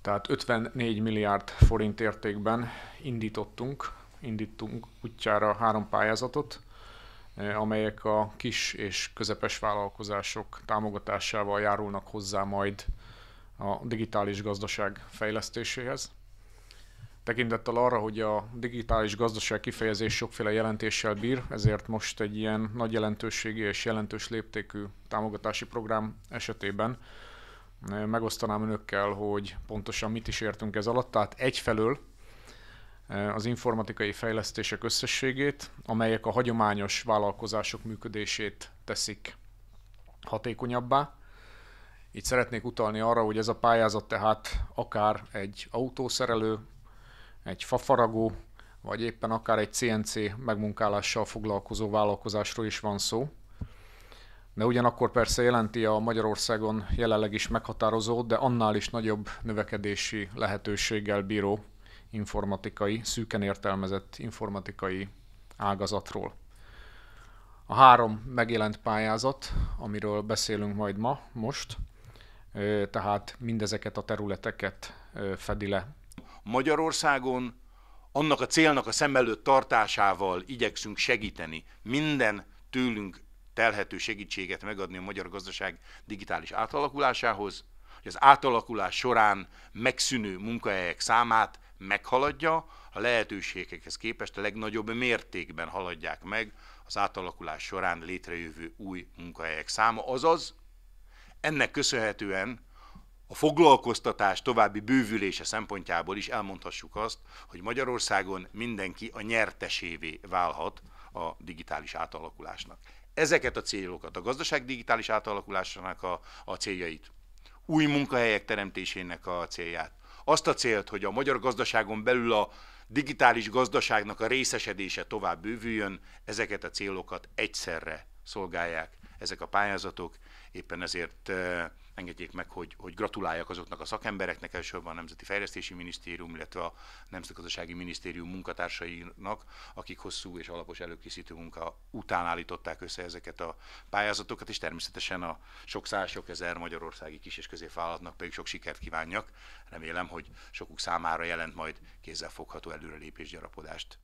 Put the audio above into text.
Tehát 54 milliárd forint értékben indítottunk, indítunk útjára három pályázatot, eh, amelyek a kis és közepes vállalkozások támogatásával járulnak hozzá majd a digitális gazdaság fejlesztéséhez. Tekintettel arra, hogy a digitális gazdaság kifejezés sokféle jelentéssel bír, ezért most egy ilyen nagy jelentőségű és jelentős léptékű támogatási program esetében megosztanám önökkel, hogy pontosan mit is értünk ez alatt. Tehát egyfelől e, az informatikai fejlesztések összességét, amelyek a hagyományos vállalkozások működését teszik hatékonyabbá. Itt szeretnék utalni arra, hogy ez a pályázat tehát akár egy autószerelő, egy fafaragó, vagy éppen akár egy CNC megmunkálással foglalkozó vállalkozásról is van szó, de ugyanakkor persze jelenti a Magyarországon jelenleg is meghatározó, de annál is nagyobb növekedési lehetőséggel bíró informatikai, szűken értelmezett informatikai ágazatról. A három megjelent pályázat, amiről beszélünk majd ma, most, tehát mindezeket a területeket fedi le. Magyarországon annak a célnak a szem előtt tartásával igyekszünk segíteni minden tőlünk telhető segítséget megadni a magyar gazdaság digitális átalakulásához, hogy az átalakulás során megszűnő munkahelyek számát meghaladja, a lehetőségekhez képest a legnagyobb mértékben haladják meg az átalakulás során létrejövő új munkahelyek száma. Azaz, ennek köszönhetően a foglalkoztatás további bővülése szempontjából is elmondhassuk azt, hogy Magyarországon mindenki a nyertesévé válhat a digitális átalakulásnak ezeket a célokat, a gazdaság digitális átalakulásának a, a céljait, új munkahelyek teremtésének a célját, azt a célt, hogy a magyar gazdaságon belül a digitális gazdaságnak a részesedése tovább bővüljön, ezeket a célokat egyszerre szolgálják ezek a pályázatok. Éppen ezért eh, engedjék meg, hogy, hogy gratuláljak azoknak a szakembereknek, elsősorban a Nemzeti Fejlesztési Minisztérium, illetve a Nemzetgazdasági Minisztérium munkatársainak, akik hosszú és alapos előkészítő munka után állították össze ezeket a pályázatokat, és természetesen a sok száz, sok ezer magyarországi kis és középvállalatnak pedig sok sikert kívánjak. Remélem, hogy sokuk számára jelent majd kézzelfogható előrelépés gyarapodást.